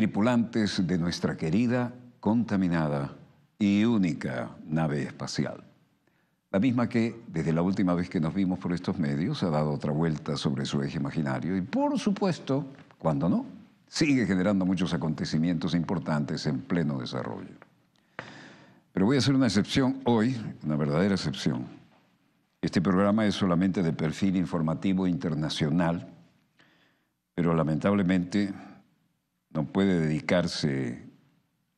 tripulantes de nuestra querida, contaminada y única nave espacial. La misma que, desde la última vez que nos vimos por estos medios, ha dado otra vuelta sobre su eje imaginario y, por supuesto, cuando no, sigue generando muchos acontecimientos importantes en pleno desarrollo. Pero voy a hacer una excepción hoy, una verdadera excepción. Este programa es solamente de perfil informativo internacional, pero lamentablemente no puede dedicarse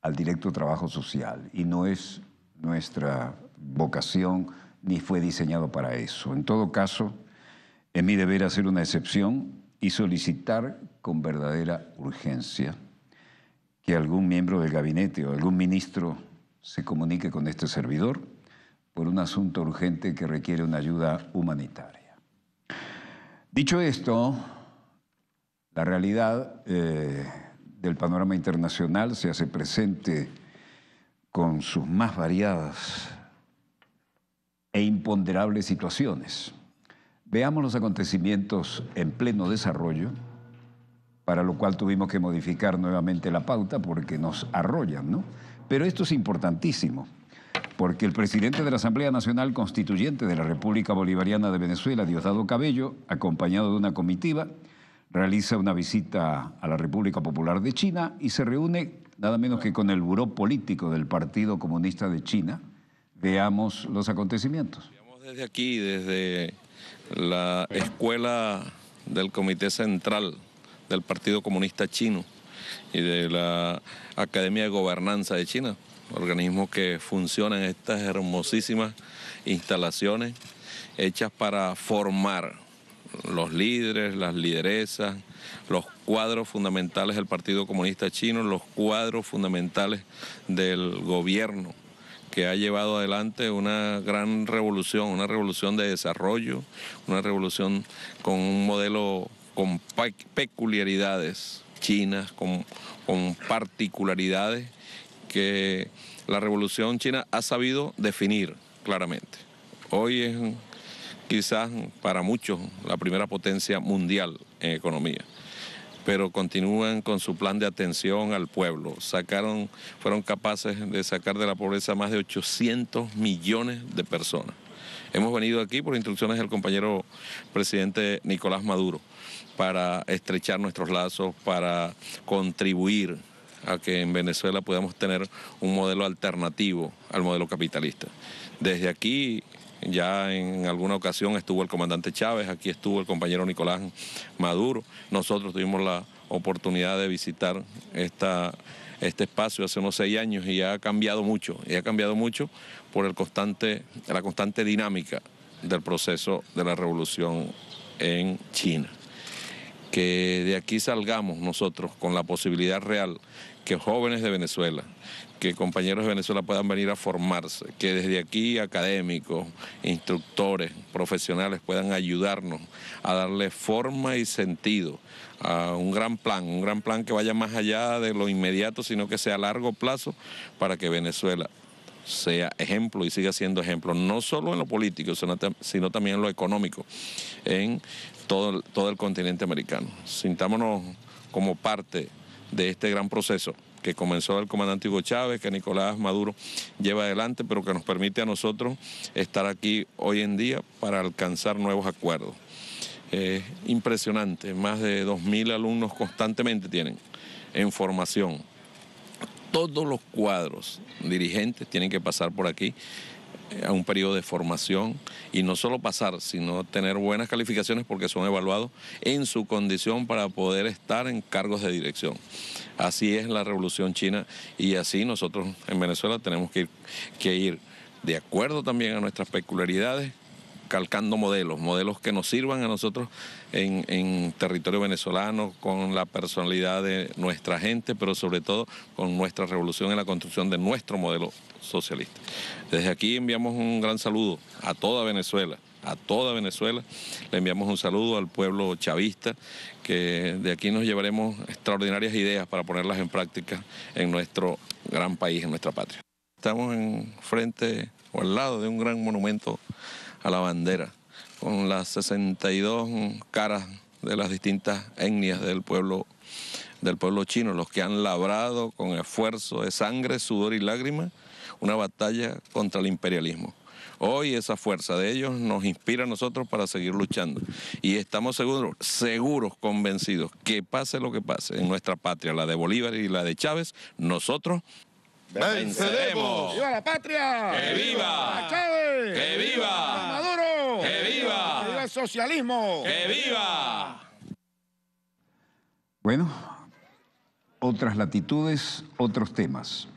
al directo trabajo social y no es nuestra vocación ni fue diseñado para eso. En todo caso, es mi deber hacer una excepción y solicitar con verdadera urgencia que algún miembro del gabinete o algún ministro se comunique con este servidor por un asunto urgente que requiere una ayuda humanitaria. Dicho esto, la realidad eh, del panorama internacional se hace presente con sus más variadas e imponderables situaciones. Veamos los acontecimientos en pleno desarrollo, para lo cual tuvimos que modificar nuevamente la pauta porque nos arrollan, ¿no? Pero esto es importantísimo, porque el presidente de la Asamblea Nacional Constituyente de la República Bolivariana de Venezuela, Diosdado Cabello, acompañado de una comitiva, realiza una visita a la República Popular de China y se reúne nada menos que con el buró político del Partido Comunista de China. Veamos los acontecimientos. Veamos desde aquí, desde la escuela del Comité Central del Partido Comunista Chino y de la Academia de Gobernanza de China, organismo que funciona en estas hermosísimas instalaciones hechas para formar los líderes, las lideresas, los cuadros fundamentales del Partido Comunista Chino, los cuadros fundamentales del gobierno que ha llevado adelante una gran revolución, una revolución de desarrollo, una revolución con un modelo con peculiaridades chinas, con, con particularidades que la revolución china ha sabido definir claramente. Hoy es quizás para muchos la primera potencia mundial en economía pero continúan con su plan de atención al pueblo. Sacaron, fueron capaces de sacar de la pobreza más de 800 millones de personas. Hemos venido aquí por instrucciones del compañero presidente Nicolás Maduro para estrechar nuestros lazos, para contribuir a que en Venezuela podamos tener un modelo alternativo al modelo capitalista. Desde aquí ya en alguna ocasión estuvo el comandante Chávez, aquí estuvo el compañero Nicolás Maduro. Nosotros tuvimos la oportunidad de visitar esta, este espacio hace unos seis años y ha cambiado mucho, y ha cambiado mucho por el constante, la constante dinámica del proceso de la revolución en China. Que de aquí salgamos nosotros con la posibilidad real que jóvenes de Venezuela, que compañeros de Venezuela puedan venir a formarse, que desde aquí académicos, instructores, profesionales puedan ayudarnos a darle forma y sentido a un gran plan, un gran plan que vaya más allá de lo inmediato, sino que sea a largo plazo para que Venezuela sea ejemplo y siga siendo ejemplo, no solo en lo político, sino también en lo económico, en todo, todo el continente americano. Sintámonos como parte de este gran proceso que comenzó el comandante Hugo Chávez, que Nicolás Maduro lleva adelante, pero que nos permite a nosotros estar aquí hoy en día para alcanzar nuevos acuerdos. Es impresionante, más de 2.000 alumnos constantemente tienen en formación. Todos los cuadros dirigentes tienen que pasar por aquí a un periodo de formación y no solo pasar, sino tener buenas calificaciones porque son evaluados en su condición para poder estar en cargos de dirección. Así es la revolución china y así nosotros en Venezuela tenemos que ir, que ir de acuerdo también a nuestras peculiaridades calcando modelos, modelos que nos sirvan a nosotros en, territorio venezolano, con la personalidad de nuestra gente, pero sobre todo con nuestra revolución en la construcción de nuestro modelo socialista. Desde aquí enviamos un gran saludo a toda Venezuela, a toda Venezuela. Le enviamos un saludo al pueblo chavista, que de aquí nos llevaremos extraordinarias ideas para ponerlas en práctica en nuestro gran país, en nuestra patria. Estamos en frente o al lado de un gran monumento a la bandera, con las 62 caras de las distintas etnias del pueblo, del pueblo chino, los que han labrado con esfuerzo de sangre, sudor y lágrimas una batalla contra el imperialismo. Hoy esa fuerza de ellos nos inspira a nosotros para seguir luchando. Y estamos seguros, seguros, convencidos, que pase lo que pase en nuestra patria, la de Bolívar y la de Chávez, nosotros venceremos. ¡Viva la patria! ¡Que viva! ¡Que viva! Maduro! ¡Que viva! ¡Que viva el socialismo! ¡Que viva! Bueno, otras latitudes, otros temas.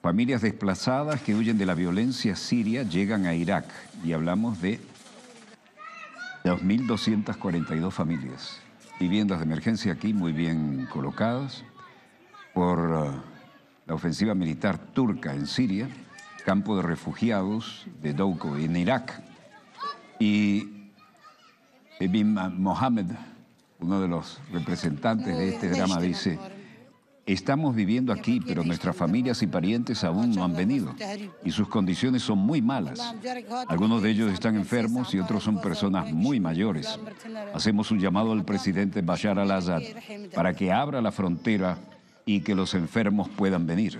Familias desplazadas que huyen de la violencia siria llegan a Irak y hablamos de 2.242 familias. Viviendas de emergencia aquí muy bien colocadas por uh, la ofensiva militar turca en Siria, campo de refugiados de Douko en Irak. Y Mohamed, uno de los representantes de este drama, dice, estamos viviendo aquí, pero nuestras familias y parientes aún no han venido y sus condiciones son muy malas. Algunos de ellos están enfermos y otros son personas muy mayores. Hacemos un llamado al presidente Bashar al-Assad para que abra la frontera y que los enfermos puedan venir.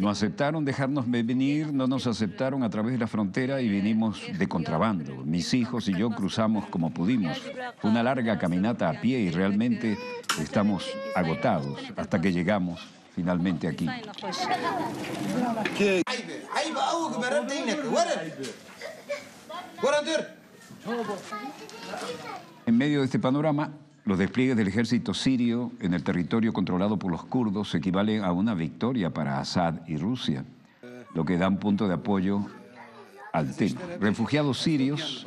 No aceptaron dejarnos venir, no nos aceptaron a través de la frontera y vinimos de contrabando. Mis hijos y yo cruzamos como pudimos. una larga caminata a pie y realmente estamos agotados hasta que llegamos finalmente aquí. En medio de este panorama, los despliegues del ejército sirio en el territorio controlado por los kurdos equivalen a una victoria para Assad y Rusia, lo que da un punto de apoyo al tema. Refugiados sirios.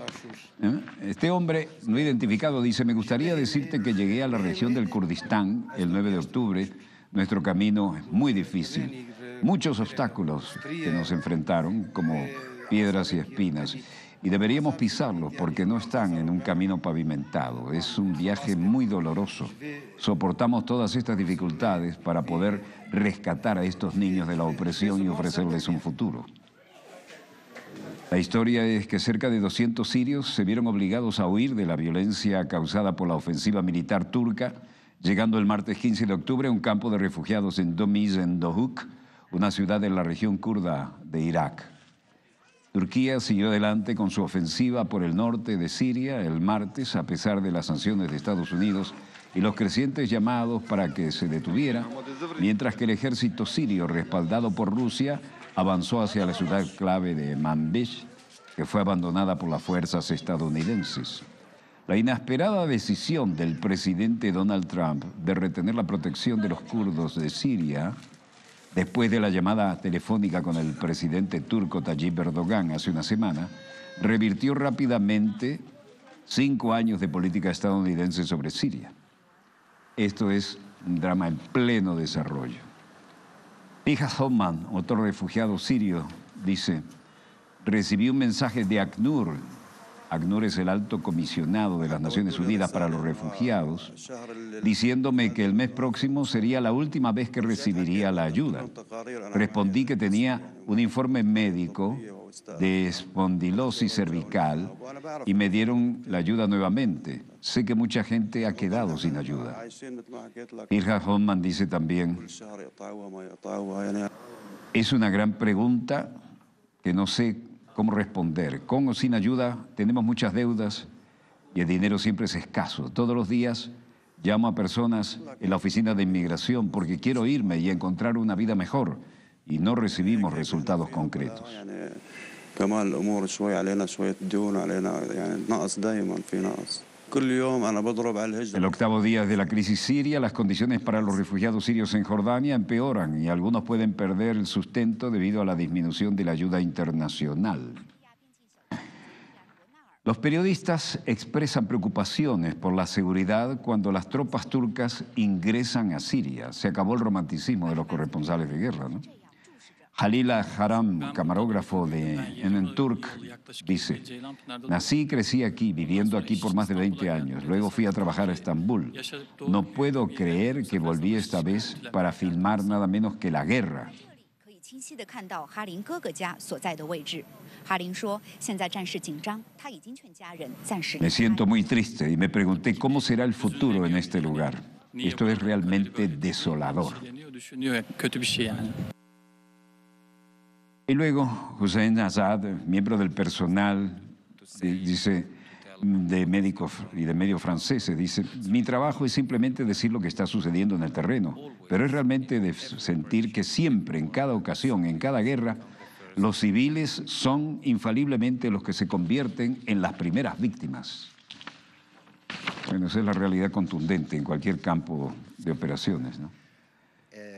¿eh? Este hombre no identificado dice, me gustaría decirte que llegué a la región del Kurdistán el 9 de octubre nuestro camino es muy difícil, muchos obstáculos que nos enfrentaron como piedras y espinas y deberíamos pisarlos porque no están en un camino pavimentado. Es un viaje muy doloroso. Soportamos todas estas dificultades para poder rescatar a estos niños de la opresión y ofrecerles un futuro. La historia es que cerca de 200 sirios se vieron obligados a huir de la violencia causada por la ofensiva militar turca llegando el martes 15 de octubre a un campo de refugiados en Domiz, en Dohuk, una ciudad de la región kurda de Irak. Turquía siguió adelante con su ofensiva por el norte de Siria el martes, a pesar de las sanciones de Estados Unidos y los crecientes llamados para que se detuviera, mientras que el ejército sirio, respaldado por Rusia, avanzó hacia la ciudad clave de Manbij, que fue abandonada por las fuerzas estadounidenses. La inesperada decisión del presidente Donald Trump de retener la protección de los kurdos de Siria, después de la llamada telefónica con el presidente turco Tayyip Erdogan hace una semana, revirtió rápidamente cinco años de política estadounidense sobre Siria. Esto es un drama en pleno desarrollo. Pija Hoffman, otro refugiado sirio, dice, recibí un mensaje de ACNUR, ...Agnor es el alto comisionado de las Naciones Unidas para los Refugiados, diciéndome que el mes próximo sería la última vez que recibiría la ayuda. Respondí que tenía un informe médico de espondilosis cervical y me dieron la ayuda nuevamente. Sé que mucha gente ha quedado sin ayuda. Irja Hoffman dice también, es una gran pregunta que no sé cómo responder. Con o sin ayuda tenemos muchas deudas y el dinero siempre es escaso. Todos los días llamo a personas en la oficina de inmigración porque quiero irme y encontrar una vida mejor y no recibimos resultados concretos. El octavo día de la crisis siria, las condiciones para los refugiados sirios en Jordania empeoran y algunos pueden perder el sustento debido a la disminución de la ayuda internacional. Los periodistas expresan preocupaciones por la seguridad cuando las tropas turcas ingresan a Siria. Se acabó el romanticismo de los corresponsales de guerra, ¿no? Halila Haram, camarógrafo de NN Turk, dice, nací y crecí aquí, viviendo aquí por más de 20 años. Luego fui a trabajar a Estambul. No puedo creer que volví esta vez para filmar nada menos que la guerra. Me siento muy triste y me pregunté cómo será el futuro en este lugar. Esto es realmente desolador. Y luego Hussein Azad, miembro del personal, eh, dice, de médicos y de medios franceses, dice, mi trabajo es simplemente decir lo que está sucediendo en el terreno, pero es realmente de sentir que siempre, en cada ocasión, en cada guerra, los civiles son infaliblemente los que se convierten en las primeras víctimas. Bueno, esa es la realidad contundente en cualquier campo de operaciones. ¿no?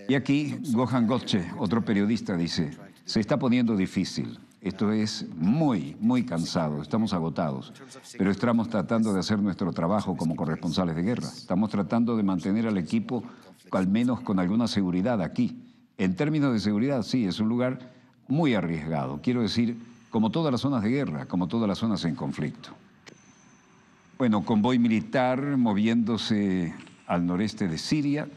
Y aquí Gohan Gotche, otro periodista, dice, se está poniendo difícil. Esto es muy, muy cansado, estamos agotados, pero estamos tratando de hacer nuestro trabajo como corresponsales de guerra. Estamos tratando de mantener al equipo al menos con alguna seguridad aquí. En términos de seguridad, sí, es un lugar muy arriesgado. Quiero decir, como todas las zonas de guerra, como todas las zonas en conflicto. Bueno, convoy militar moviéndose al noreste de Siria.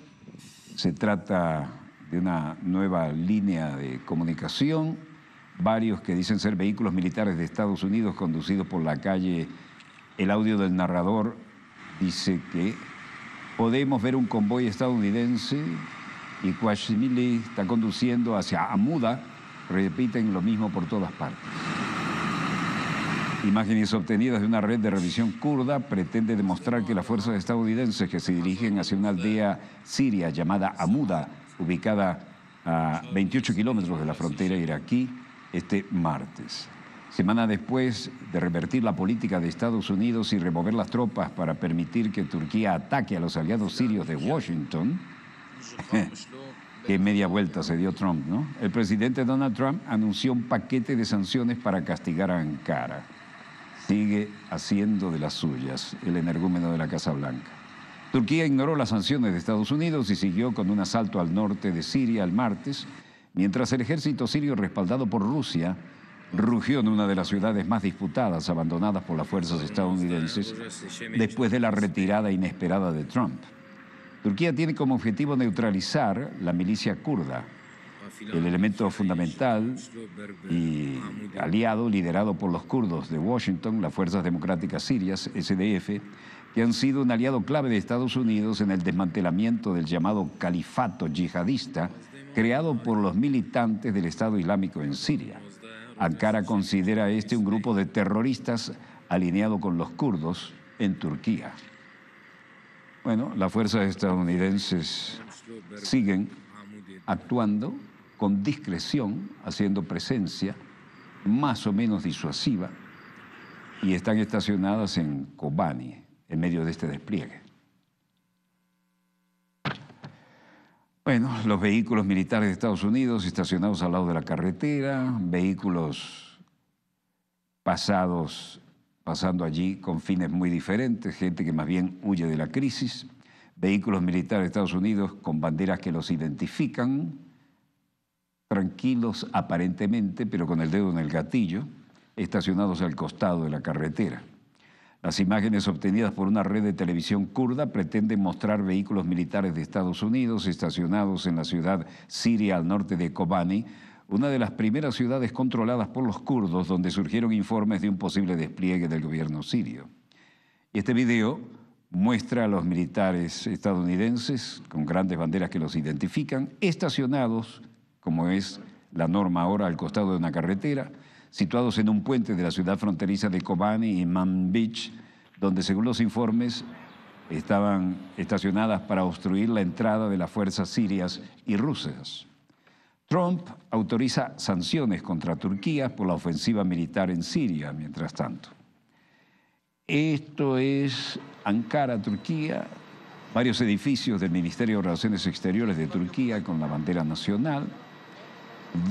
Se trata de una nueva línea de comunicación, varios que dicen ser vehículos militares de Estados Unidos conducidos por la calle. El audio del narrador dice que podemos ver un convoy estadounidense y Quashmili está conduciendo hacia Amuda, repiten lo mismo por todas partes. Imágenes obtenidas de una red de revisión kurda pretende demostrar que las fuerzas estadounidenses que se dirigen hacia una aldea siria llamada Amuda ubicada a 28 kilómetros de la frontera iraquí, este martes. Semana después de revertir la política de Estados Unidos y remover las tropas para permitir que Turquía ataque a los aliados sirios de Washington, que media vuelta se dio Trump, ¿no? El presidente Donald Trump anunció un paquete de sanciones para castigar a Ankara. Sigue haciendo de las suyas el energúmeno de la Casa Blanca. Turquía ignoró las sanciones de Estados Unidos y siguió con un asalto al norte de Siria el martes, mientras el ejército sirio respaldado por Rusia rugió en una de las ciudades más disputadas abandonadas por las fuerzas estadounidenses después de la retirada inesperada de Trump. Turquía tiene como objetivo neutralizar la milicia kurda, el elemento fundamental y aliado liderado por los kurdos de Washington, las Fuerzas Democráticas Sirias, SDF, ...que han sido un aliado clave de Estados Unidos en el desmantelamiento del llamado califato yihadista creado por los militantes del Estado Islámico en Siria. Ankara considera a este un grupo de terroristas alineado con los kurdos en Turquía. Bueno, las fuerzas estadounidenses siguen actuando con discreción, haciendo presencia más o menos disuasiva, y están estacionadas en Kobani, en medio de este despliegue. Bueno, los vehículos militares de Estados Unidos estacionados al lado de la carretera, vehículos pasados, pasando allí con fines muy diferentes, gente que más bien huye de la crisis, vehículos militares de Estados Unidos con banderas que los identifican, tranquilos aparentemente, pero con el dedo en el gatillo, estacionados al costado de la carretera. Las imágenes obtenidas por una red de televisión kurda pretenden mostrar vehículos militares de Estados Unidos estacionados en la ciudad siria al norte de Kobani, una de las primeras ciudades controladas por los kurdos donde surgieron informes de un posible despliegue del gobierno sirio. Este video muestra a los militares estadounidenses, con grandes banderas que los identifican, estacionados, como es la norma ahora, al costado de una carretera, situados en un puente de la ciudad fronteriza de Kobani y Man Beach, donde según los informes estaban estacionadas para obstruir la entrada de las fuerzas sirias y rusas. Trump autoriza sanciones contra Turquía por la ofensiva militar en Siria, mientras tanto. Esto es Ankara, Turquía, varios edificios del Ministerio de Relaciones Exteriores de Turquía con la bandera nacional,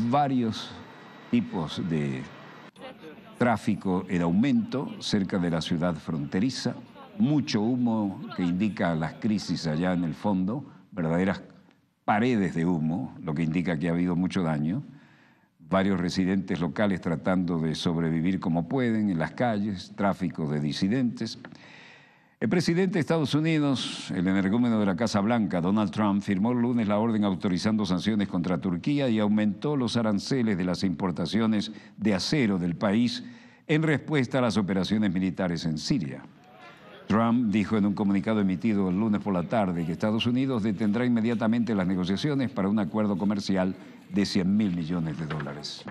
varios tipos de tráfico en aumento cerca de la ciudad fronteriza, mucho humo que indica las crisis allá en el fondo, verdaderas paredes de humo, lo que indica que ha habido mucho daño, varios residentes locales tratando de sobrevivir como pueden en las calles, tráfico de disidentes. El presidente de Estados Unidos, el energúmeno de la Casa Blanca, Donald Trump, firmó el lunes la orden autorizando sanciones contra Turquía y aumentó los aranceles de las importaciones de acero del país en respuesta a las operaciones militares en Siria. Trump dijo en un comunicado emitido el lunes por la tarde que Estados Unidos detendrá inmediatamente las negociaciones para un acuerdo comercial de 100 mil millones de dólares.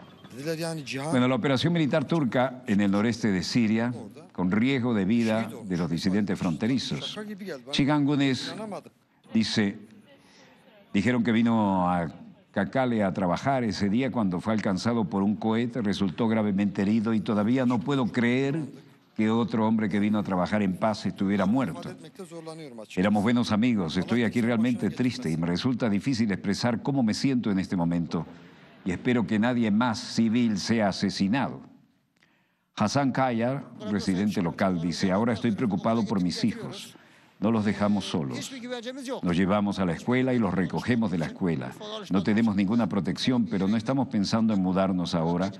Bueno, la operación militar turca en el noreste de Siria, con riesgo de vida de los disidentes fronterizos. Chigangunes dice, dijeron que vino a Kakale a trabajar ese día cuando fue alcanzado por un cohete, resultó gravemente herido y todavía no puedo creer que otro hombre que vino a trabajar en paz estuviera muerto. Éramos buenos amigos, estoy aquí realmente triste y me resulta difícil expresar cómo me siento en este momento y espero que nadie más civil sea asesinado. Hassan Kayar, residente local, dice, ahora estoy preocupado por mis hijos. No los dejamos solos. ...nos llevamos a la escuela y los recogemos de la escuela. No tenemos ninguna protección, pero no estamos pensando en mudarnos ahora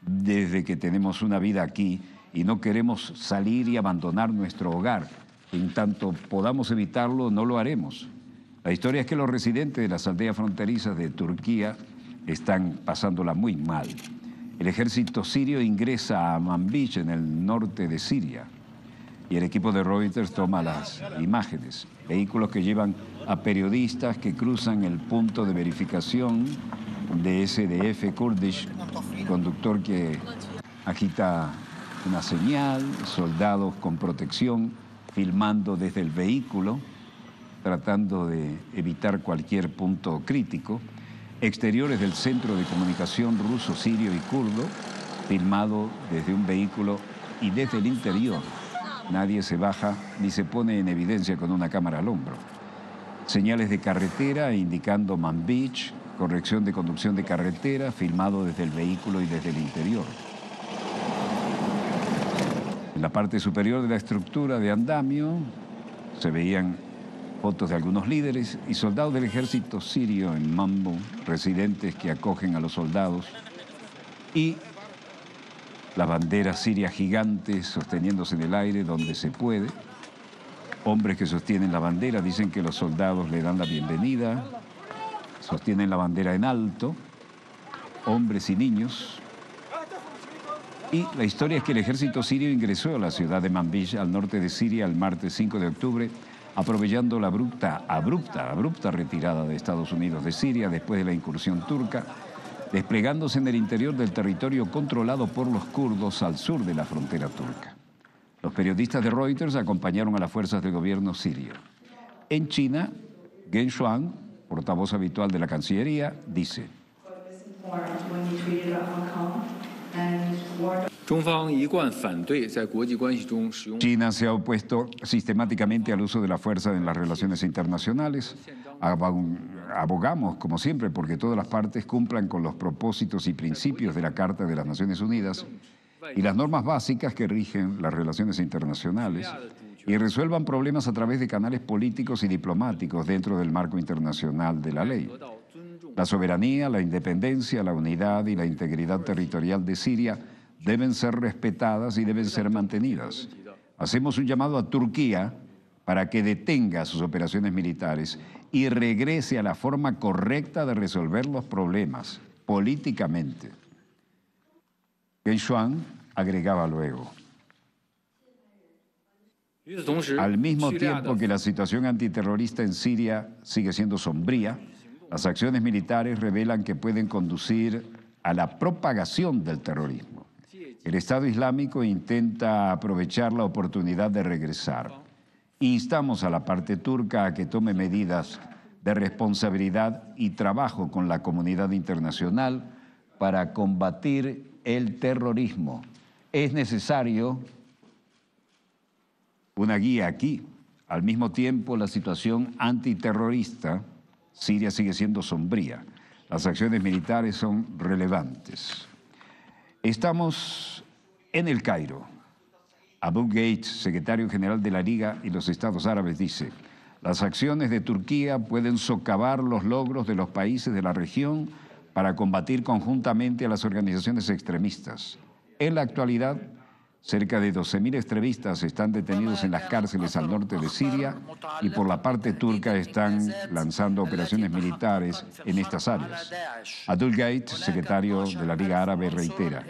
desde que tenemos una vida aquí y no queremos salir y abandonar nuestro hogar. En tanto podamos evitarlo, no lo haremos. La historia es que los residentes de las aldeas fronterizas de Turquía están pasándola muy mal. El ejército sirio ingresa a Manbij, en el norte de Siria, y el equipo de Reuters toma las imágenes. Vehículos que llevan a periodistas que cruzan el punto de verificación de SDF Kurdish, conductor que agita una señal, soldados con protección filmando desde el vehículo, tratando de evitar cualquier punto crítico exteriores del centro de comunicación ruso, sirio y kurdo, filmado desde un vehículo y desde el interior. Nadie se baja ni se pone en evidencia con una cámara al hombro. Señales de carretera indicando Man Beach, corrección de conducción de carretera, filmado desde el vehículo y desde el interior. En la parte superior de la estructura de andamio se veían fotos de algunos líderes y soldados del ejército sirio en Mambo, residentes que acogen a los soldados, y la bandera siria gigante sosteniéndose en el aire donde se puede. Hombres que sostienen la bandera dicen que los soldados le dan la bienvenida, sostienen la bandera en alto, hombres y niños. Y la historia es que el ejército sirio ingresó a la ciudad de Manbij, al norte de Siria, el martes 5 de octubre aprovechando la abrupta, abrupta, abrupta retirada de Estados Unidos de Siria después de la incursión turca, desplegándose en el interior del territorio controlado por los kurdos al sur de la frontera turca. Los periodistas de Reuters acompañaron a las fuerzas del gobierno sirio. En China, Genshuang, Shuang, portavoz habitual de la Cancillería, dice. China se ha opuesto sistemáticamente al uso de la fuerza en las relaciones internacionales. Abogamos, como siempre, porque todas las partes cumplan con los propósitos y principios de la Carta de las Naciones Unidas y las normas básicas que rigen las relaciones internacionales y resuelvan problemas a través de canales políticos y diplomáticos dentro del marco internacional de la ley. La soberanía, la independencia, la unidad y la integridad territorial de Siria deben ser respetadas y deben ser mantenidas. Hacemos un llamado a Turquía para que detenga sus operaciones militares y regrese a la forma correcta de resolver los problemas políticamente. Genshuan agregaba luego. Al mismo tiempo que la situación antiterrorista en Siria sigue siendo sombría, las acciones militares revelan que pueden conducir a la propagación del terrorismo. El Estado Islámico intenta aprovechar la oportunidad de regresar. Instamos a la parte turca a que tome medidas de responsabilidad y trabajo con la comunidad internacional para combatir el terrorismo. Es necesario una guía aquí. Al mismo tiempo, la situación antiterrorista Siria sigue siendo sombría. Las acciones militares son relevantes. Estamos en el Cairo. Abu Gates, secretario general de la Liga y los Estados Árabes, dice, las acciones de Turquía pueden socavar los logros de los países de la región para combatir conjuntamente a las organizaciones extremistas. En la actualidad, Cerca de 12.000 extremistas están detenidos en las cárceles al norte de Siria y por la parte turca están lanzando operaciones militares en estas áreas. Abdul Gait, secretario de la Liga Árabe, reitera,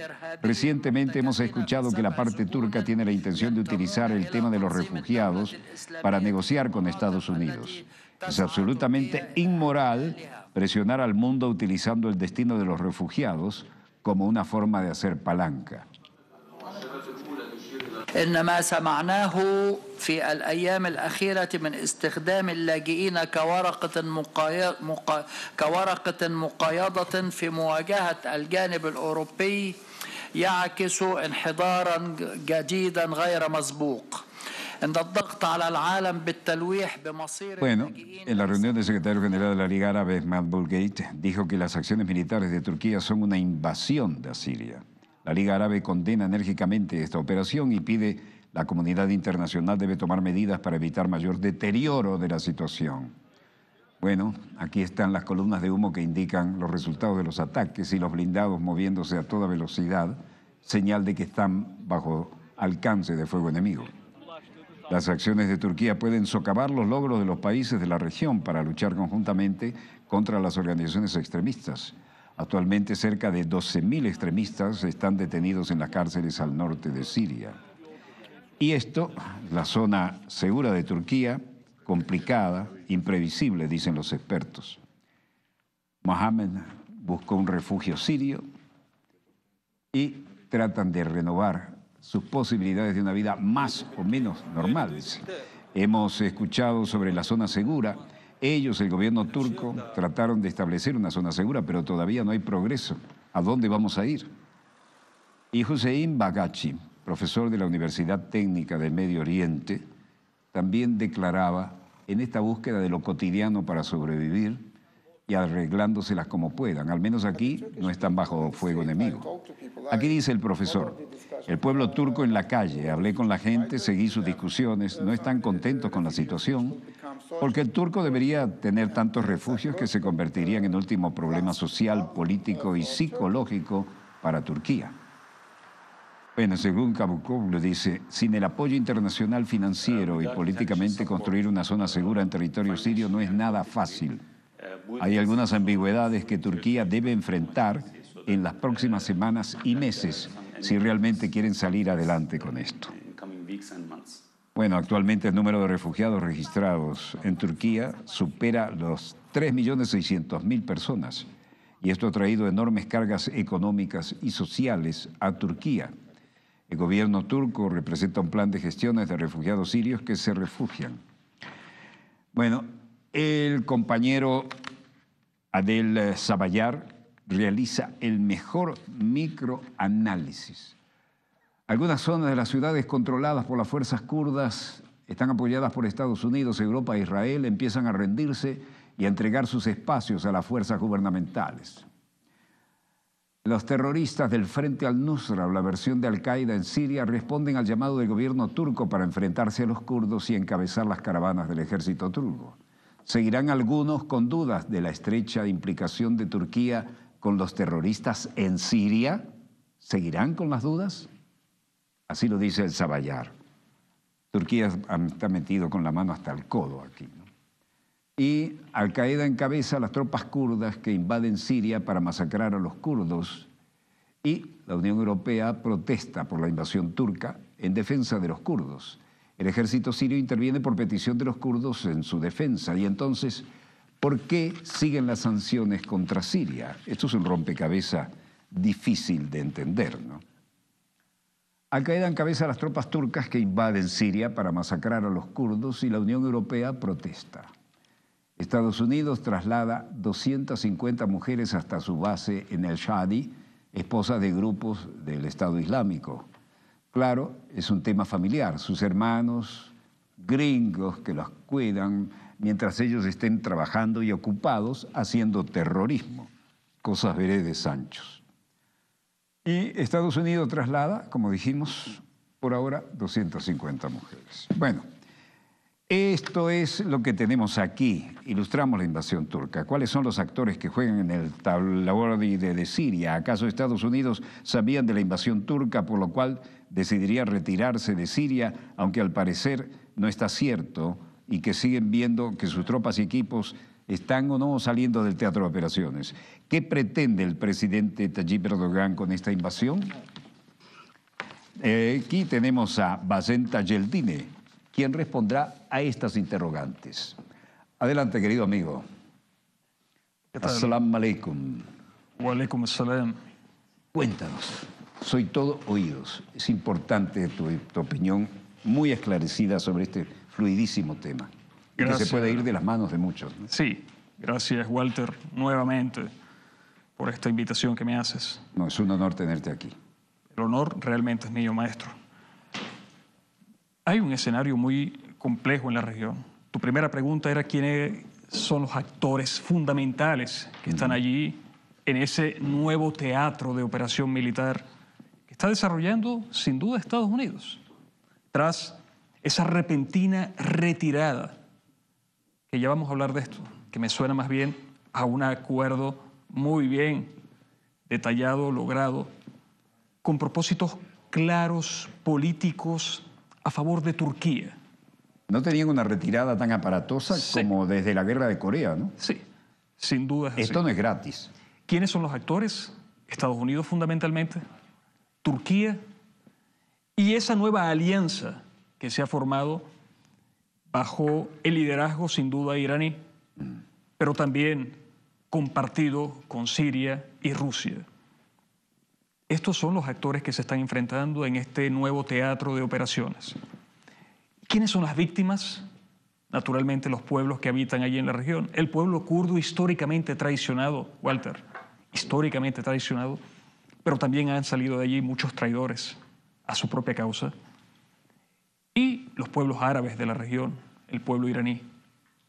recientemente hemos escuchado que la parte turca tiene la intención de utilizar el tema de los refugiados para negociar con Estados Unidos. Es absolutamente inmoral presionar al mundo utilizando el destino de los refugiados como una forma de hacer palanca. إن ما سمعناه في الأيام الأخيرة من استخدام اللاجئين كورقة, مقاي... مقا... كورقة مقايضة في مواجهة الجانب الأوروبي يعكس انحدارا جديدا غير مسبوق ان الضغط على العالم بالتلويح بمصير Bueno, en la reunión del secretario general de la Liga Árabe, Matt Bulgate, dijo que las acciones militares de Turquía son una invasión de Siria. La Liga Árabe condena enérgicamente esta operación y pide la comunidad internacional debe tomar medidas para evitar mayor deterioro de la situación. Bueno, aquí están las columnas de humo que indican los resultados de los ataques y los blindados moviéndose a toda velocidad, señal de que están bajo alcance de fuego enemigo. Las acciones de Turquía pueden socavar los logros de los países de la región para luchar conjuntamente contra las organizaciones extremistas. Actualmente cerca de 12.000 extremistas están detenidos en las cárceles al norte de Siria. Y esto, la zona segura de Turquía, complicada, imprevisible, dicen los expertos. Mohammed buscó un refugio sirio y tratan de renovar sus posibilidades de una vida más o menos normal. Hemos escuchado sobre la zona segura ellos, el gobierno turco, trataron de establecer una zona segura, pero todavía no hay progreso. ¿A dónde vamos a ir? Y Hussein Bagachi, profesor de la Universidad Técnica de Medio Oriente, también declaraba, en esta búsqueda de lo cotidiano para sobrevivir, y arreglándoselas como puedan. Al menos aquí no están bajo fuego enemigo. Aquí dice el profesor, el pueblo turco en la calle, hablé con la gente, seguí sus discusiones, no están contentos con la situación, porque el turco debería tener tantos refugios que se convertirían en último problema social, político y psicológico para Turquía. Bueno, según lo dice, sin el apoyo internacional financiero y políticamente construir una zona segura en territorio sirio no es nada fácil. Hay algunas ambigüedades que Turquía debe enfrentar en las próximas semanas y meses si realmente quieren salir adelante con esto. Bueno, actualmente el número de refugiados registrados en Turquía supera los 3.600.000 personas y esto ha traído enormes cargas económicas y sociales a Turquía. El gobierno turco representa un plan de gestiones de refugiados sirios que se refugian. Bueno, el compañero Adel eh, Sabayar realiza el mejor microanálisis. Algunas zonas de las ciudades controladas por las fuerzas kurdas están apoyadas por Estados Unidos, Europa e Israel, empiezan a rendirse y a entregar sus espacios a las fuerzas gubernamentales. Los terroristas del Frente al-Nusra, la versión de Al-Qaeda en Siria, responden al llamado del gobierno turco para enfrentarse a los kurdos y encabezar las caravanas del ejército turco. Seguirán algunos con dudas de la estrecha implicación de Turquía con los terroristas en Siria. ¿Seguirán con las dudas? Así lo dice el Zabayar. Turquía está metido con la mano hasta el codo aquí. Y Al Qaeda encabeza las tropas kurdas que invaden Siria para masacrar a los kurdos. Y la Unión Europea protesta por la invasión turca en defensa de los kurdos. El ejército sirio interviene por petición de los kurdos en su defensa. Y entonces, ¿por qué siguen las sanciones contra Siria? Esto es un rompecabezas difícil de entender, ¿no? Al-Qaeda en las tropas turcas que invaden Siria para masacrar a los kurdos y la Unión Europea protesta. Estados Unidos traslada 250 mujeres hasta su base en el Shadi, esposas de grupos del Estado Islámico. Claro, es un tema familiar, sus hermanos gringos que los cuidan mientras ellos estén trabajando y ocupados haciendo terrorismo. Cosas veré de Sanchos. Y Estados Unidos traslada, como dijimos, por ahora 250 mujeres. Bueno. Esto es lo que tenemos aquí. Ilustramos la invasión turca. ¿Cuáles son los actores que juegan en el tablero de Siria? ¿Acaso Estados Unidos sabían de la invasión turca, por lo cual decidiría retirarse de Siria, aunque al parecer no está cierto y que siguen viendo que sus tropas y equipos están o no saliendo del teatro de operaciones? ¿Qué pretende el presidente Tayyip Erdogan con esta invasión? Eh, aquí tenemos a Bazenta yeldine quien respondrá a estas interrogantes. Adelante, querido amigo. Assalamu alaikum. Wa alaikum assalam. Cuéntanos. Soy todo oídos. Es importante tu, opinión muy esclarecida sobre este fluidísimo tema. Gracias. Que se puede ir de las manos de muchos. Sí, gracias Walter nuevamente por esta invitación que me haces. No, es un honor tenerte aquí. El honor realmente es mío, maestro hay un escenario muy complejo en la región. Tu primera pregunta era quiénes son los actores fundamentales que están allí en ese nuevo teatro de operación militar que está desarrollando sin duda Estados Unidos, tras esa repentina retirada, que ya vamos a hablar de esto, que me suena más bien a un acuerdo muy bien detallado, logrado, con propósitos claros, políticos, a favor de Turquía. No tenían una retirada tan aparatosa como desde la guerra de Corea, ¿no? Sí, sin duda. Esto no es gratis. ¿Quiénes son los actores? Estados Unidos fundamentalmente, Turquía y esa nueva alianza que se ha formado bajo el liderazgo sin duda iraní, mm. pero también compartido con Siria y Rusia. Estos son los actores que se están enfrentando en este nuevo teatro de operaciones. ¿Quiénes son las víctimas? Naturalmente los pueblos que habitan allí en la región. El pueblo kurdo históricamente traicionado, Walter, históricamente traicionado, pero también han salido de allí muchos traidores a su propia causa. Y los pueblos árabes de la región, el pueblo iraní,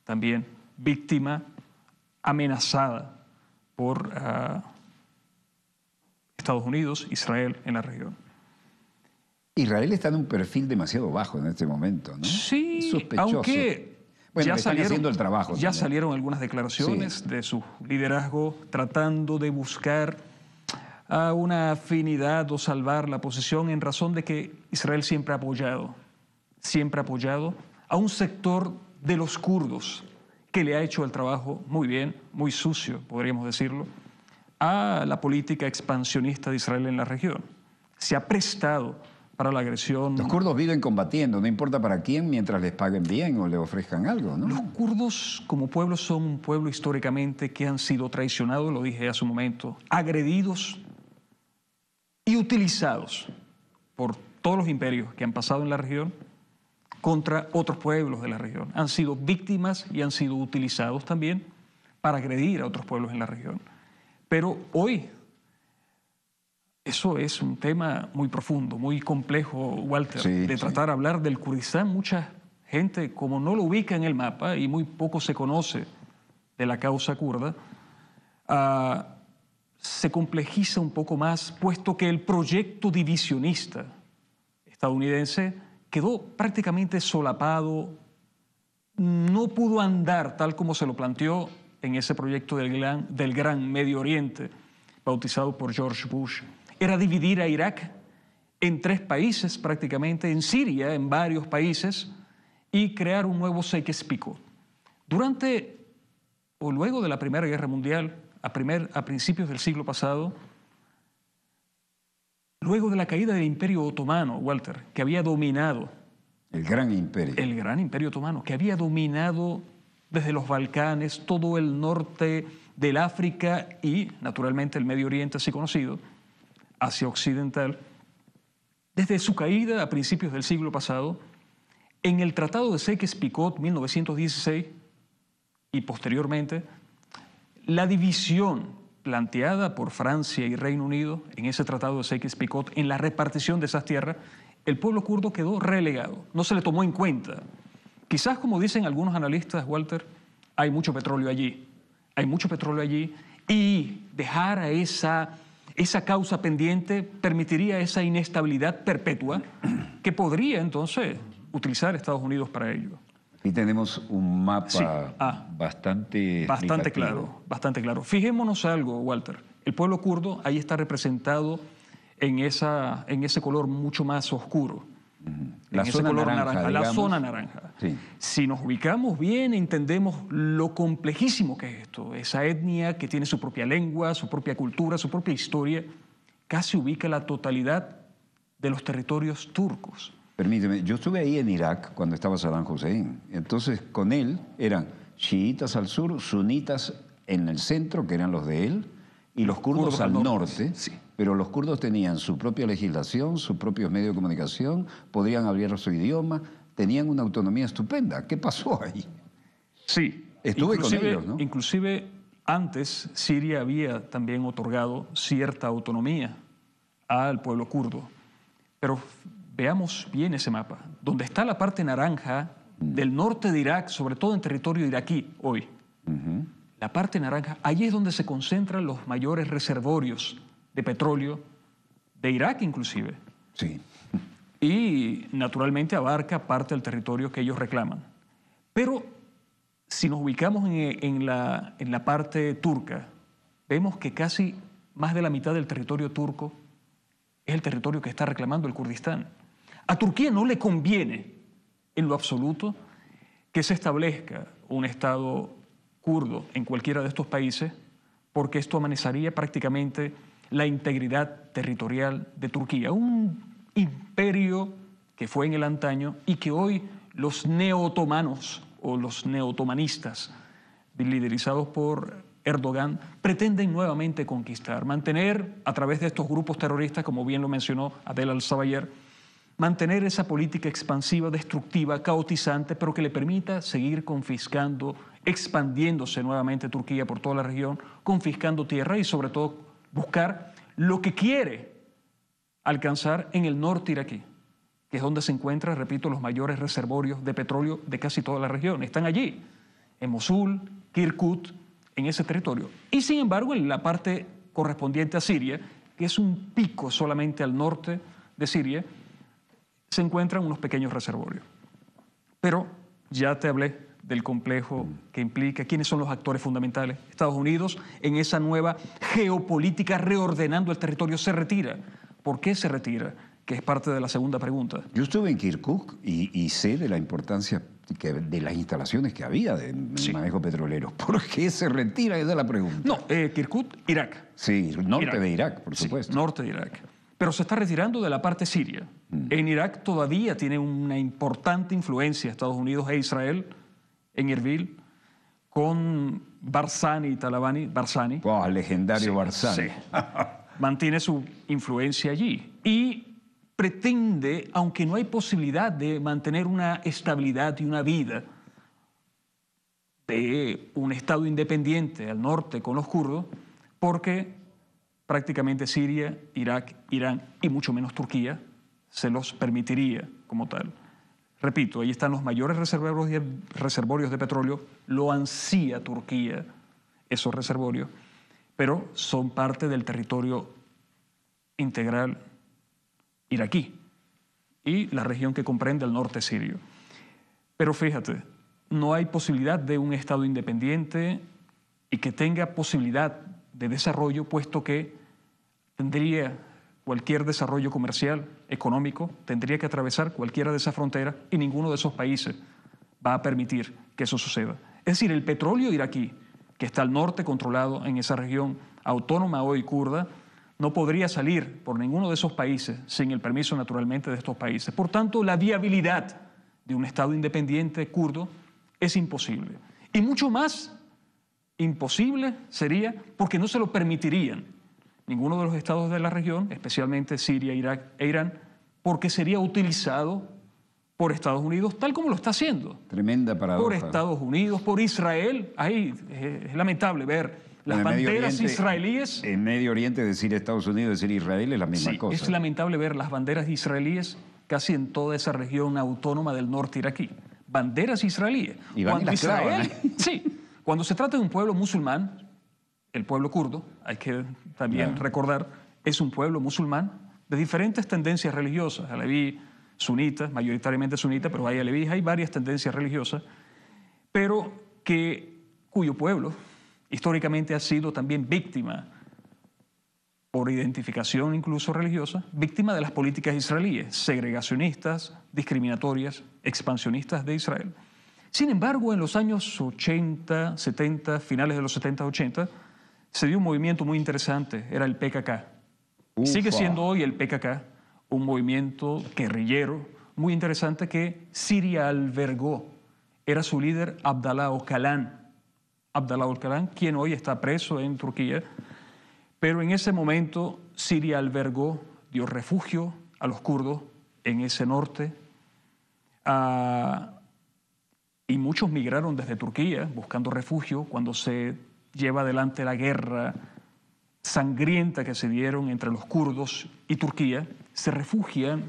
también víctima amenazada por... Ah, Estados Unidos, Israel en la región. Israel está en un perfil demasiado bajo en este momento, ¿no? Sí, Sospechoso. aunque bueno, ya, salieron, el trabajo, ya salieron, algunas declaraciones de su liderazgo tratando de buscar una afinidad o salvar la posición en razón de que Israel siempre ha apoyado, siempre ha apoyado a un sector de los kurdos que le ha hecho el trabajo muy bien, muy sucio, podríamos decirlo, a la política expansionista de Israel en la región. Se ha prestado para la agresión. Los kurdos viven combatiendo, no importa para quién, mientras les paguen bien o les ofrezcan algo, ¿no? Los kurdos como pueblo son un pueblo históricamente que han sido traicionados, lo dije hace un momento, agredidos y utilizados por todos los imperios que han pasado en la región contra otros pueblos de la región. Han sido víctimas y han sido utilizados también para agredir a otros pueblos en la región. Pero hoy eso es un tema muy profundo, muy complejo, Walter, de tratar de hablar del Kurdistán. Mucha gente, como no lo ubica en el mapa y muy poco se conoce de la causa kurda, ah, se complejiza un poco más, puesto que el proyecto divisionista estadounidense quedó prácticamente solapado, no pudo andar tal como se lo planteó en ese proyecto del gran, Medio Oriente, bautizado por George Bush, era dividir a Irak en tres países prácticamente, en Siria, en varios países, y crear un nuevo sykes Durante o luego de la Primera Guerra Mundial, a, primer, a principios del siglo pasado, luego de la caída del Imperio Otomano, Walter, que había dominado. El gran imperio. El gran imperio otomano, que había dominado desde los Balcanes, todo el norte del África y, naturalmente, el Medio Oriente así conocido, hacia Occidental, desde su caída a principios del siglo pasado, en el Tratado de Sykes-Picot 1916 y posteriormente, la división planteada por Francia y Reino Unido en ese Tratado de Sykes-Picot en la repartición de esas tierras, el pueblo kurdo quedó relegado, no se le tomó en cuenta Quizás, como dicen algunos analistas, Walter, hay mucho petróleo allí. Hay mucho petróleo allí y dejar a esa, esa causa pendiente permitiría esa inestabilidad perpetua que podría entonces utilizar Estados Unidos para ello. Y tenemos un mapa ah. bastante... Bastante claro, bastante claro. Fijémonos algo, Walter. El pueblo kurdo ahí está representado en, esa, en ese color mucho más oscuro. La zona color naranja, la zona naranja. Si nos ubicamos bien, entendemos lo complejísimo que es esto. Esa etnia que tiene su propia lengua, su propia cultura, su propia historia, casi ubica la totalidad de los territorios turcos. Permíteme, yo estuve ahí en Irak cuando estaba Saddam Hussein. Entonces, con él eran chiitas al sur, sunitas en el centro, que eran los de él, y los kurdos, al norte. norte. Sí pero los kurdos tenían su propia legislación, sus propios medios de comunicación, podían hablar su idioma, tenían una autonomía estupenda. ¿Qué pasó ahí? Sí. Estuve inclusive, con Inclusive antes Siria había también otorgado cierta autonomía al pueblo kurdo. Pero veamos bien ese mapa. Donde está la parte naranja mm. del norte de Irak, sobre todo en territorio iraquí hoy, la parte naranja, allí es donde se concentran los mayores reservorios de petróleo de Irak inclusive. Sí. Y naturalmente abarca parte del territorio que ellos reclaman. Pero si nos ubicamos en, la, en la parte turca, vemos que casi más de la mitad del territorio turco es el territorio que está reclamando el Kurdistán. A Turquía no le conviene en lo absoluto que se establezca un Estado kurdo en cualquiera de estos países, porque esto amanecería prácticamente la integridad territorial de Turquía, un imperio que fue en el antaño y que hoy los neotomanos o los neotomanistas, liderizados por Erdogan, pretenden nuevamente conquistar, mantener a través de estos grupos terroristas, como bien lo mencionó Adel al-Sabayer, mantener esa política expansiva, destructiva, caotizante, pero que le permita seguir confiscando, expandiéndose nuevamente Turquía por toda la región, confiscando tierra y sobre todo buscar lo que quiere alcanzar en el norte iraquí, que es donde se encuentran, repito, los mayores reservorios de petróleo de casi toda la región. Están allí, en Mosul, Kirkut, en ese territorio. Y sin embargo, en la parte correspondiente a Siria, que es un pico solamente al norte de Siria, se encuentran unos pequeños reservorios. Pero ya te hablé del complejo mm. que implica, quiénes son los actores fundamentales. Estados Unidos, en esa nueva geopolítica reordenando el territorio, se retira. ¿Por qué se retira? Que es parte de la segunda pregunta. Yo estuve en Kirkuk y, sé de la importancia de las instalaciones que había de manejo petrolero. ¿Por qué se retira? Esa es la pregunta. No, eh, Kirkuk, Irak. Sí, norte de Irak, por supuesto. Sí, norte de Irak pero se está retirando de la parte siria. Mm. En Irak todavía tiene una importante influencia Estados Unidos e Israel en Erbil, con Barzani y Talabani. Barzani. Wow, legendario Barzani. Mantiene su influencia allí. Y pretende, aunque no hay posibilidad de mantener una estabilidad y una vida de un Estado independiente al norte con los kurdos, porque prácticamente Siria, Irak, Irán y mucho menos Turquía se los permitiría como tal. Repito, ahí están los mayores reservorios de, petróleo, lo ansía Turquía, esos reservorios, pero son parte del territorio integral iraquí y la región que comprende el norte sirio. Pero fíjate, no hay posibilidad de un Estado independiente y que tenga posibilidad de desarrollo, puesto que tendría cualquier desarrollo comercial, económico tendría que atravesar cualquiera de esas fronteras y ninguno de esos países va a permitir que eso suceda. Es decir, el petróleo iraquí, que está al norte controlado en esa región autónoma hoy kurda, no podría salir por ninguno de esos países sin el permiso naturalmente de estos países. Por tanto, la viabilidad de un Estado independiente kurdo es imposible. Y mucho más imposible sería porque no se lo permitirían ninguno de los estados de la región, especialmente Siria, Irak e Irán, porque sería utilizado por Estados Unidos, tal como lo está haciendo. Tremenda paradoja. Por Estados Unidos, por Israel. Ahí es, lamentable ver las banderas israelíes. En Medio Oriente decir Estados Unidos, decir Israel es la misma cosa. Es lamentable ver las banderas israelíes casi en toda esa región autónoma del norte iraquí. Banderas israelíes. Y Israel, ¿eh? Sí. Cuando se trata de un pueblo musulmán, el pueblo kurdo, hay que también recordar, es un pueblo musulmán de diferentes tendencias religiosas, aleví, sunitas, mayoritariamente sunita, pero hay alevíes, hay varias tendencias religiosas, pero que, cuyo pueblo históricamente ha sido también víctima, por identificación incluso religiosa, víctima de las políticas israelíes, segregacionistas, discriminatorias, expansionistas de Israel. Sin embargo, en los años 80, 70, finales de los 70, 80, se dio un movimiento muy interesante, era el PKK. Sigue siendo hoy el PKK un movimiento guerrillero muy interesante que Siria albergó. Era su líder Abdallah Ocalan. Abdallah Ocalan, quien hoy está preso en Turquía. Pero en ese momento Siria albergó, dio refugio a los kurdos en ese norte. Ah, y muchos migraron desde Turquía buscando refugio cuando se lleva adelante la guerra sangrienta que se dieron entre los kurdos y Turquía, se refugian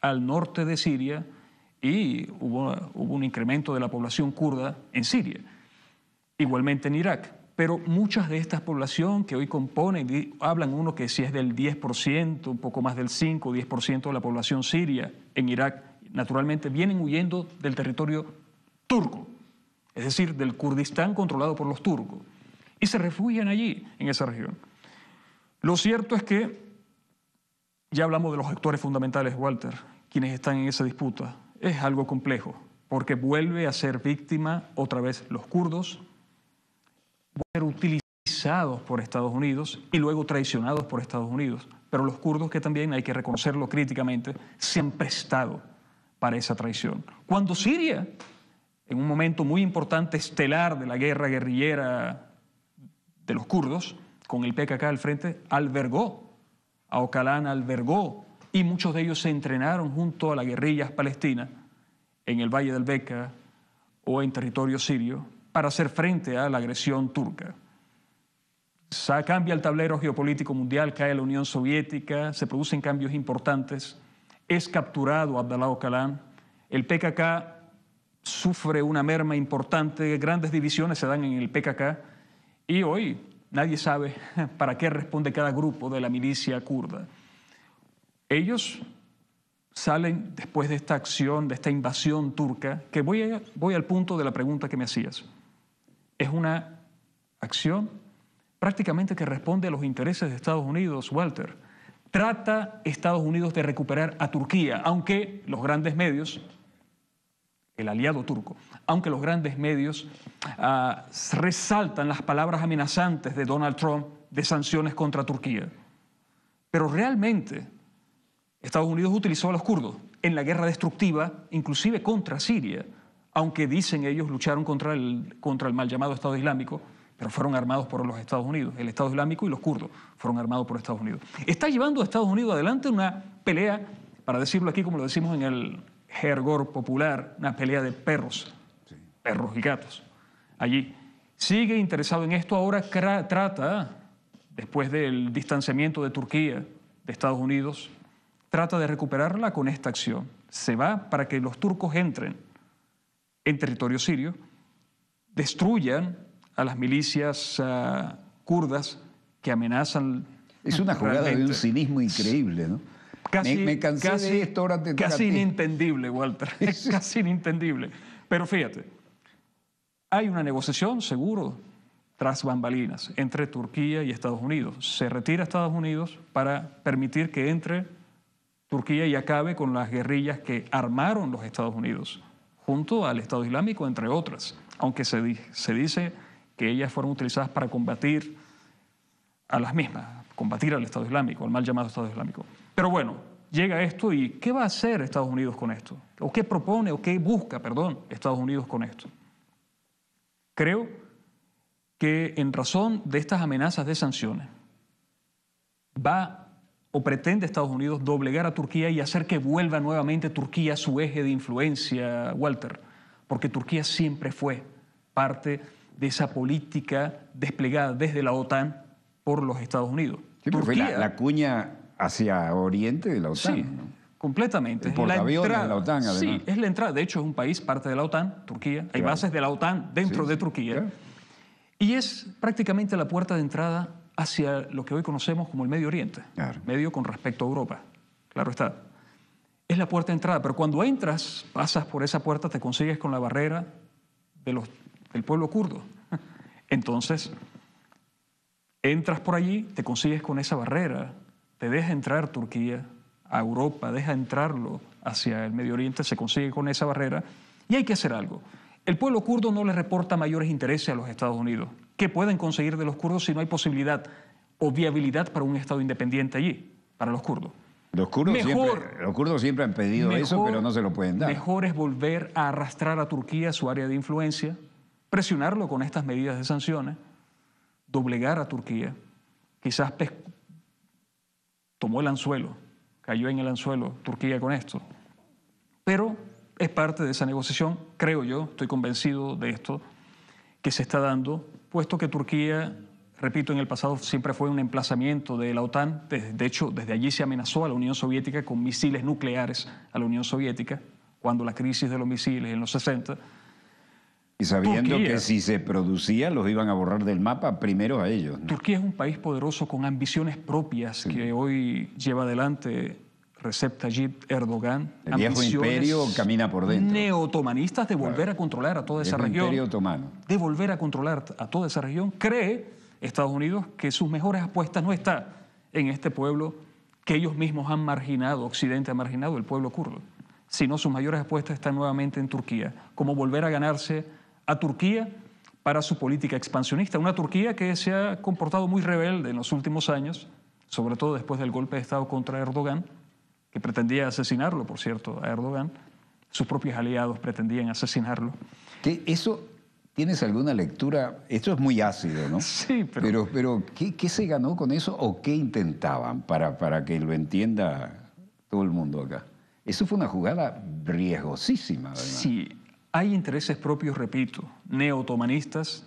al norte de Siria y hubo, un incremento de la población kurda en Siria, igualmente en Irak. Pero muchas de estas población que hoy componen, hablan uno que si es del 10%, un poco más del 5 o 10% de la población siria en Irak, naturalmente vienen huyendo del territorio turco, es decir, del Kurdistán controlado por los turcos y se refugian allí, en esa región. Lo cierto es que ya hablamos de los actores fundamentales, Walter, quienes están en esa disputa. Es algo complejo, porque vuelve a ser víctima otra vez los kurdos, a ser utilizados por Estados Unidos y luego traicionados por Estados Unidos. Pero los kurdos, que también hay que reconocerlo críticamente, se han prestado para esa traición. Cuando Siria, en un momento muy importante, estelar de la guerra guerrillera de los kurdos, con el PKK al frente, albergó a Ocalán albergó, y muchos de ellos se entrenaron junto a las guerrillas palestinas en el Valle del Beca o en territorio sirio para hacer frente a la agresión turca. Se cambia el tablero geopolítico mundial, cae la Unión Soviética, se producen cambios importantes, es capturado Abdalá Ocalán... el PKK sufre una merma importante, grandes divisiones se dan en el PKK, y hoy nadie sabe para qué responde cada grupo de la milicia kurda. Ellos salen después de esta acción, de esta invasión turca, que voy, al punto de la pregunta que me hacías. Es una acción prácticamente que responde a los intereses de Estados Unidos, Walter. Trata Estados Unidos de recuperar a Turquía, aunque los grandes medios el aliado turco, aunque los grandes medios ah, resaltan las palabras amenazantes de Donald Trump de sanciones contra Turquía. Pero realmente Estados Unidos utilizó a los kurdos en la guerra destructiva, inclusive contra Siria, aunque dicen ellos lucharon contra el, contra el mal llamado Estado Islámico, pero fueron armados por los Estados Unidos. El Estado Islámico y los kurdos fueron armados por Estados Unidos. Está llevando a Estados Unidos adelante una pelea, para decirlo aquí como lo decimos en el, jergor popular, una pelea de perros, perros y gatos, allí. Sigue interesado en esto, ahora trata, después del distanciamiento de Turquía, de Estados Unidos, trata de recuperarla con esta acción. Se va para que los turcos entren en territorio sirio, destruyan a las milicias ah, kurdas que amenazan. Es una jugada de un cinismo increíble, ¿no? Casi, me, casi, de esto, ahora te Walter. Es casi inintendible. Pero fíjate, hay una negociación, seguro, tras bambalinas, entre Turquía y Estados Unidos. Se retira Estados Unidos para permitir que entre Turquía y acabe con las guerrillas que armaron los Estados Unidos, junto al Estado Islámico, entre otras, aunque se, se dice que ellas fueron utilizadas para combatir a las mismas, combatir al Estado Islámico, al mal llamado Estado Islámico. Pero bueno, llega esto y ¿qué va a hacer Estados Unidos con esto? ¿O qué propone o qué busca, perdón, Estados Unidos con esto? Creo que en razón de estas amenazas de sanciones va o pretende Estados Unidos doblegar a Turquía y hacer que vuelva nuevamente Turquía a su eje de influencia, Walter, porque Turquía siempre fue parte de esa política desplegada desde la OTAN por los Estados Unidos. Sí, la cuña hacia oriente de la OTAN. Sí, completamente. por la entrada, de la OTAN, Sí, es la entrada. De hecho, es un país parte de la OTAN, Turquía. Hay bases de la OTAN dentro de Turquía. Y es prácticamente la puerta de entrada hacia lo que hoy conocemos como el Medio Oriente. Medio con respecto a Europa. Claro está. Es la puerta de entrada, pero cuando entras, pasas por esa puerta, te consigues con la barrera del pueblo kurdo. Entonces, entras por allí, te consigues con esa barrera te deja entrar Turquía a Europa, deja entrarlo hacia el Medio Oriente, se consigue con esa barrera y hay que hacer algo. El pueblo kurdo no le reporta mayores intereses a los Estados Unidos. ¿Qué pueden conseguir de los kurdos si no hay posibilidad o viabilidad para un Estado independiente allí, para los kurdos? Los kurdos, siempre, han pedido eso, pero no se lo pueden dar. Mejor es volver a arrastrar a Turquía a su área de influencia, presionarlo con estas medidas de sanciones, doblegar a Turquía, quizás tomó el anzuelo, cayó en el anzuelo Turquía con esto. Pero es parte de esa negociación, creo yo, estoy convencido de esto, que se está dando, puesto que Turquía, repito, en el pasado siempre fue un emplazamiento de la OTAN, de, hecho desde allí se amenazó a la Unión Soviética con misiles nucleares a la Unión Soviética, cuando la crisis de los misiles en los 60 y sabiendo que si se producía los iban a borrar del mapa primero a ellos. Turquía es un país poderoso con ambiciones propias que hoy lleva adelante Recep Tayyip Erdogan. El viejo imperio camina por dentro. Neotomanistas de volver a controlar a toda esa el región. Imperio otomano. De volver a controlar a toda esa región. Cree Estados Unidos que sus mejores apuestas no están en este pueblo que ellos mismos han marginado, Occidente ha marginado, el pueblo kurdo, sino sus mayores apuestas están nuevamente en Turquía, como volver a ganarse a Turquía para su política expansionista, una Turquía que se ha comportado muy rebelde en los últimos años, sobre todo después del golpe de Estado contra Erdogan, que pretendía asesinarlo, por cierto, a Erdogan, sus propios aliados pretendían asesinarlo. ¿Qué, eso, ¿Tienes alguna lectura? Esto es muy ácido, ¿no? Sí, pero... Pero, ¿qué, se ganó con eso o qué intentaban para, para que lo entienda todo el mundo acá? Eso fue una jugada riesgosísima, ¿verdad? Sí, hay intereses propios, repito, neotomanistas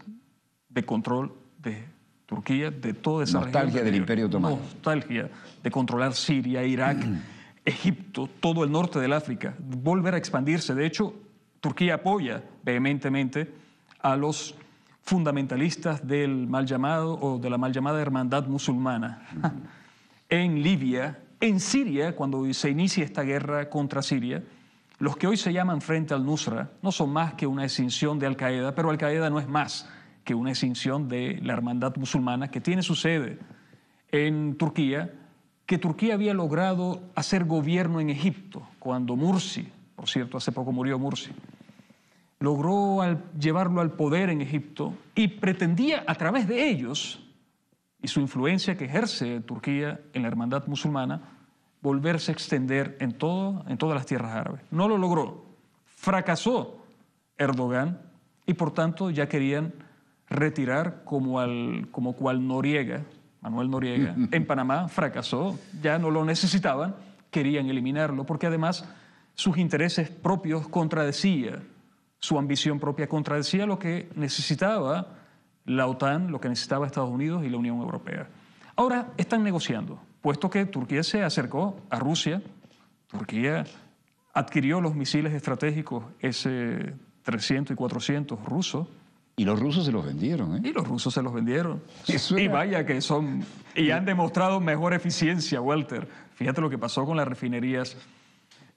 de control de Turquía, de toda esa nostalgia del Imperio Otomano. Nostalgia de controlar Siria, Irak, Egipto, todo el norte del África, volver a expandirse. De hecho, Turquía apoya vehementemente a los fundamentalistas del mal llamado o de la mal llamada hermandad musulmana. en Libia, en Siria, cuando se inicia esta guerra contra Siria, los que hoy se llaman Frente al Nusra no son más que una extinción de Al Qaeda, pero Al Qaeda no es más que una extinción de la hermandad musulmana que tiene su sede en Turquía, que Turquía había logrado hacer gobierno en Egipto cuando Mursi, por cierto, hace poco murió Mursi, logró llevarlo al poder en Egipto y pretendía a través de ellos y su influencia que ejerce Turquía en la hermandad musulmana volverse a extender en, todo, en todas las tierras árabes. No lo logró. Fracasó Erdogan y por tanto ya querían retirar como, al, como cual Noriega, Manuel Noriega, en Panamá fracasó, ya no lo necesitaban, querían eliminarlo, porque además sus intereses propios contradecía, su ambición propia contradecía lo que necesitaba la OTAN, lo que necesitaba Estados Unidos y la Unión Europea. Ahora están negociando puesto que Turquía se acercó a Rusia, Turquía adquirió los misiles estratégicos S-300 y 400 rusos. Y los rusos se los vendieron, ¿eh? Y los rusos se los vendieron. Y vaya que son... Y han demostrado mejor eficiencia, Walter. Fíjate lo que pasó con las refinerías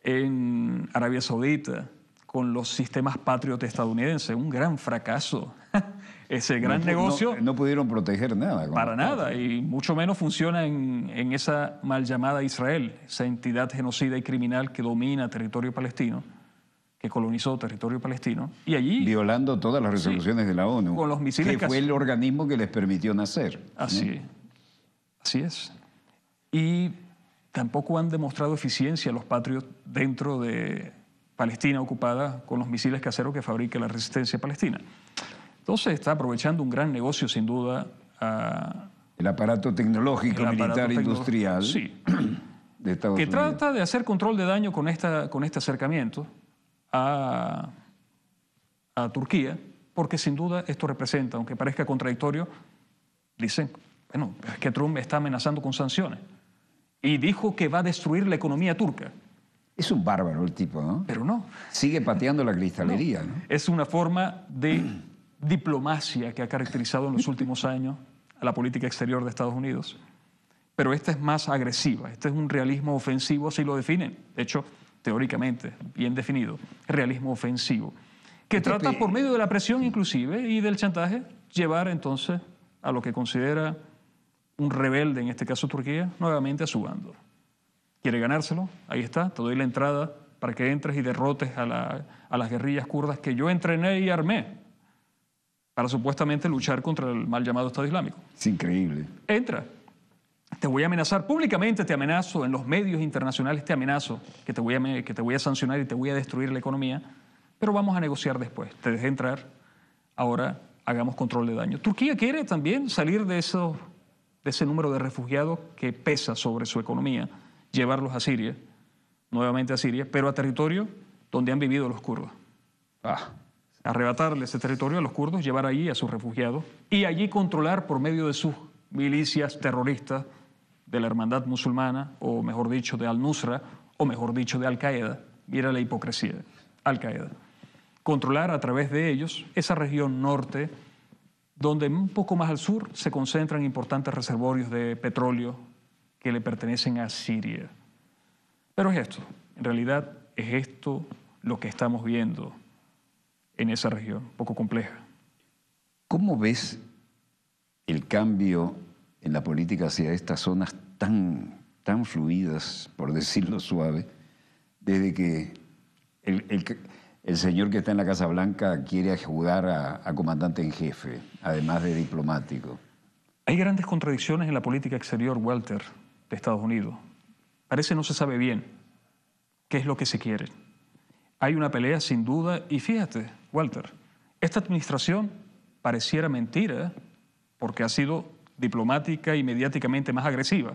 en Arabia Saudita, con los sistemas patriot estadounidenses. Un gran fracaso. Ese gran negocio. Eh, no, pudieron proteger nada. Para nada, y mucho menos funciona en, esa mal llamada Israel, esa entidad genocida y criminal que domina territorio palestino, que colonizó territorio palestino. Y allí. Violando todas las resoluciones de la ONU. Con los misiles. Que, fue el organismo que les permitió nacer. Así, así es. Y tampoco han demostrado eficiencia los patrios dentro de Palestina ocupada con los misiles caseros que fabrica la resistencia palestina. Entonces está aprovechando un gran negocio, sin duda. el aparato tecnológico militar industrial sí, de Estados que trata de hacer control de daño con, esta, con este acercamiento a, a Turquía, porque sin duda esto representa, aunque parezca contradictorio, dicen, bueno, que Trump está amenazando con sanciones y dijo que va a destruir la economía turca. Es un bárbaro el tipo, ¿no? Pero no. Sigue pateando la cristalería. No. Es una forma de diplomacia que ha caracterizado en los últimos años a la política exterior de Estados Unidos. Pero esta es más agresiva, este es un realismo ofensivo, si lo definen. hecho, teóricamente, bien definido, realismo ofensivo, que trata por medio de la presión inclusive y del chantaje llevar entonces a lo que considera un rebelde, en este caso Turquía, nuevamente a su bando quiere ganárselo, ahí está, te doy la entrada para que entres y derrotes a, las guerrillas kurdas que yo entrené y armé para supuestamente luchar contra el mal llamado Estado Islámico. Es increíble. Entra. Te voy a amenazar públicamente, te amenazo, en los medios internacionales te amenazo, que te voy a, que te voy a sancionar y te voy a destruir la economía, pero vamos a negociar después. Te dejé entrar, ahora hagamos control de daño. Turquía quiere también salir de, de ese número de refugiados que pesa sobre su economía llevarlos a Siria, nuevamente a Siria, pero a territorio donde han vivido los kurdos. Ah. arrebatarle ese territorio a los kurdos, llevar allí a sus refugiados y allí controlar por medio de sus milicias terroristas de la hermandad musulmana, o mejor dicho, de Al-Nusra, o mejor dicho, de Al-Qaeda. Mira la hipocresía, Al-Qaeda. Controlar a través de ellos esa región norte, donde un poco más al sur se concentran importantes reservorios de petróleo que le pertenecen a Siria. Pero es esto, en realidad es esto lo que estamos viendo en esa región, poco compleja. ¿Cómo ves el cambio en la política hacia estas zonas tan, tan fluidas, por decirlo suave, desde que el, el, señor que está en la Casa Blanca quiere ayudar a comandante en jefe, además de diplomático? Hay grandes contradicciones en la política exterior, Walter de Estados Unidos. Parece no se sabe bien qué es lo que se quiere. Hay una pelea sin duda y fíjate, Walter, esta administración pareciera mentira porque ha sido diplomática y mediáticamente más agresiva,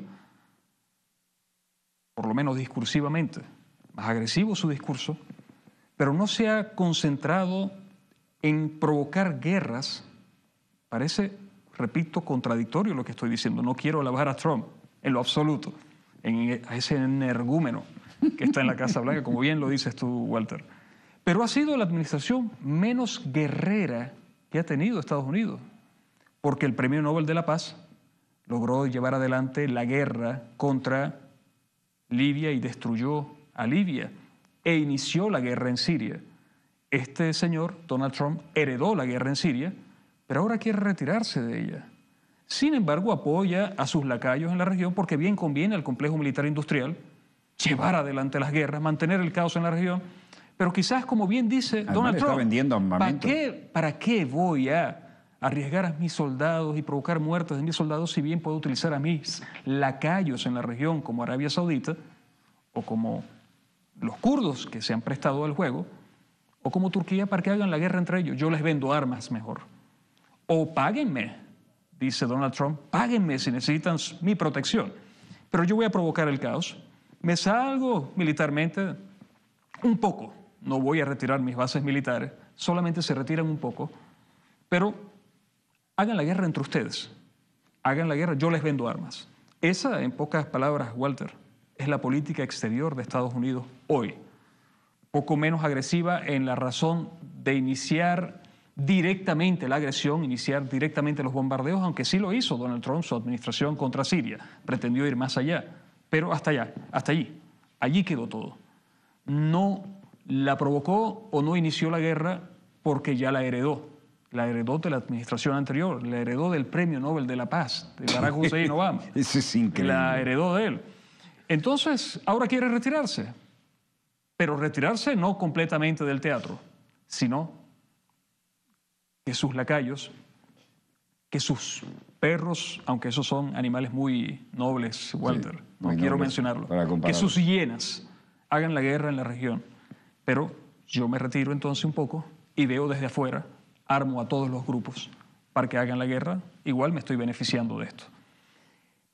por lo menos discursivamente, más agresivo su discurso, pero no se ha concentrado en provocar guerras. Parece, repito, contradictorio lo que estoy diciendo, no quiero alabar a Trump, en lo absoluto, en ese energúmeno que está en la Casa Blanca, como bien lo dices tú, Walter. Pero ha sido la administración menos guerrera que ha tenido Estados Unidos, porque el Premio Nobel de la Paz logró llevar adelante la guerra contra Libia y destruyó a Libia e inició la guerra en Siria. Este señor, Donald Trump, heredó la guerra en Siria, pero ahora quiere retirarse de ella. Sin embargo, apoya a sus lacayos en la región porque bien conviene al complejo militar industrial llevar adelante las guerras, mantener el caos en la región. Pero quizás, como bien dice Donald Trump, ¿para, qué, ¿para qué voy a arriesgar a mis soldados y provocar muertes de mis soldados si bien puedo utilizar a mis lacayos en la región como Arabia Saudita o como los kurdos que se han prestado al juego o como Turquía para que hagan la guerra entre ellos? Yo les vendo armas mejor. O páguenme dice Donald Trump, páguenme si necesitan mi protección, pero yo voy a provocar el caos, me salgo militarmente un poco, no voy a retirar mis bases militares, solamente se retiran un poco, pero hagan la guerra entre ustedes, hagan la guerra, yo les vendo armas. Esa, en pocas palabras, Walter, es la política exterior de Estados Unidos hoy, poco menos agresiva en la razón de iniciar directamente la agresión, iniciar directamente los bombardeos, aunque sí lo hizo Donald Trump, su administración contra Siria. Pretendió ir más allá, pero hasta allá, hasta allí. Allí quedó todo. No la provocó o no inició la guerra porque ya la heredó. La heredó de la administración anterior, la heredó del Premio Nobel de la Paz, de Barack Hussein Obama. es increíble. La heredó de él. Entonces, ahora quiere retirarse, pero retirarse no completamente del teatro, sino que sus lacayos, que sus perros, aunque esos son animales muy nobles, Walter, no quiero mencionarlo, que sus hienas hagan la guerra en la región. Pero yo me retiro entonces un poco y veo desde afuera, armo a todos los grupos para que hagan la guerra, igual me estoy beneficiando de esto.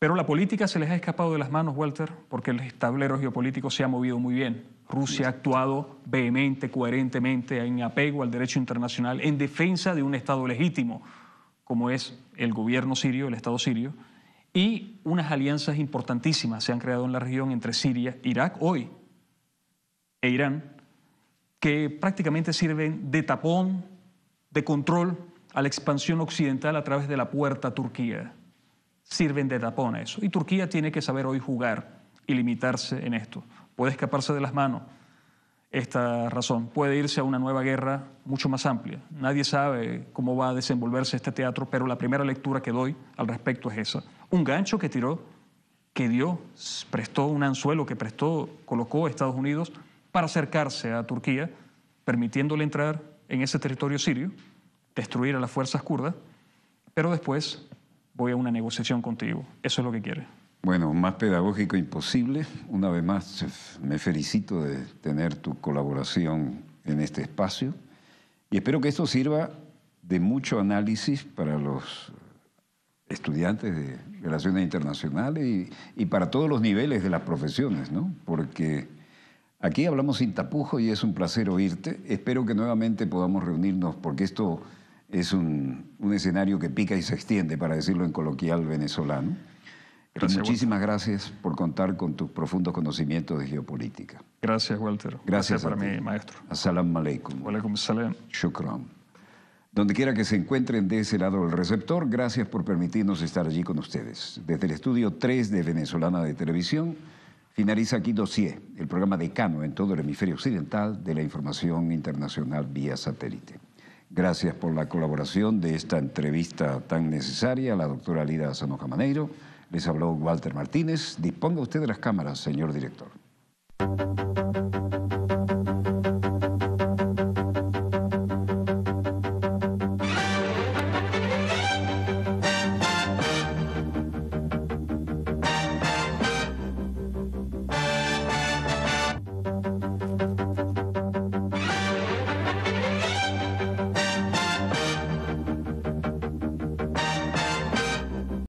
Pero la política se les ha escapado de las manos, Walter, porque el tablero geopolítico se ha movido muy bien. Rusia ha actuado vehemente, coherentemente, en apego al derecho internacional, en defensa de un Estado legítimo, como es el gobierno sirio, el Estado sirio, y unas alianzas importantísimas se han creado en la región entre Siria, Irak hoy e Irán, que prácticamente sirven de tapón, de control a la expansión occidental a través de la puerta Turquía sirven de tapón a eso. Y Turquía tiene que saber hoy jugar y limitarse en esto. Puede escaparse de las manos esta razón, puede irse a una nueva guerra mucho más amplia. Nadie sabe cómo va a desenvolverse este teatro, pero la primera lectura que doy al respecto es esa. Un gancho que tiró, que dio, prestó un anzuelo que prestó, colocó Estados Unidos para acercarse a Turquía, permitiéndole entrar en ese territorio sirio, destruir a las fuerzas kurdas, pero después voy a una negociación contigo. Eso es lo que quiere. Bueno, más pedagógico imposible. Una vez más, me felicito de tener tu colaboración en este espacio y espero que esto sirva de mucho análisis para los estudiantes de relaciones internacionales y, para todos los niveles de las profesiones, ¿no? Porque aquí hablamos sin tapujo y es un placer oírte. Espero que nuevamente podamos reunirnos porque esto es un, un, escenario que pica y se extiende, para decirlo en coloquial venezolano. muchísimas gracias por contar con tus profundos conocimientos de geopolítica. Gracias, Walter. Gracias, para mí, maestro. Asalamu alaikum. Alaikum salam. Shukran. Donde quiera que se encuentren de ese lado del receptor, gracias por permitirnos estar allí con ustedes. Desde el estudio 3 de Venezolana de Televisión, finaliza aquí Dossier, el programa decano en todo el hemisferio occidental de la información internacional vía satélite. Gracias por la colaboración de esta entrevista tan necesaria. La doctora Lida Sanoja Maneiro. Les habló Walter Martínez. Disponga usted de las cámaras, señor director.